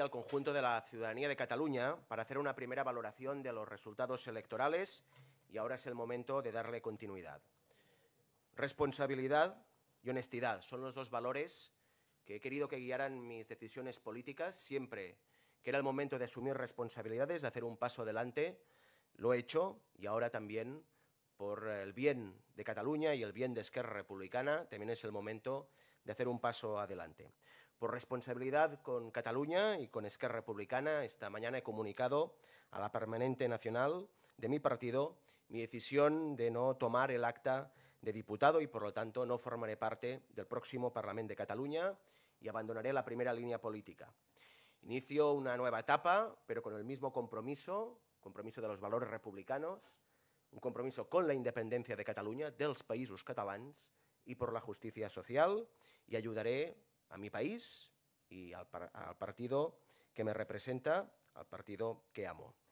al conjunto de la ciudadanía de Cataluña para hacer una primera valoración de los resultados electorales y ahora es el momento de darle continuidad. Responsabilidad y honestidad son los dos valores que he querido que guiaran mis decisiones políticas siempre que era el momento de asumir responsabilidades, de hacer un paso adelante, lo he hecho y ahora también por el bien de Cataluña y el bien de Esquerra Republicana también es el momento de hacer un paso adelante. Por responsabilidad con Cataluña y con Esquerra Republicana, esta mañana he comunicado a la Permanente Nacional de mi partido mi decisión de no tomar el acta de diputado y, por lo tanto, no formaré parte del próximo Parlamento de Cataluña y abandonaré la primera línea política. Inicio una nueva etapa, pero con el mismo compromiso, compromiso de los valores republicanos, un compromiso con la independencia de Cataluña, dels països catalans y por la justicia social y ayudaré a mi país y al, al partido que me representa, al partido que amo.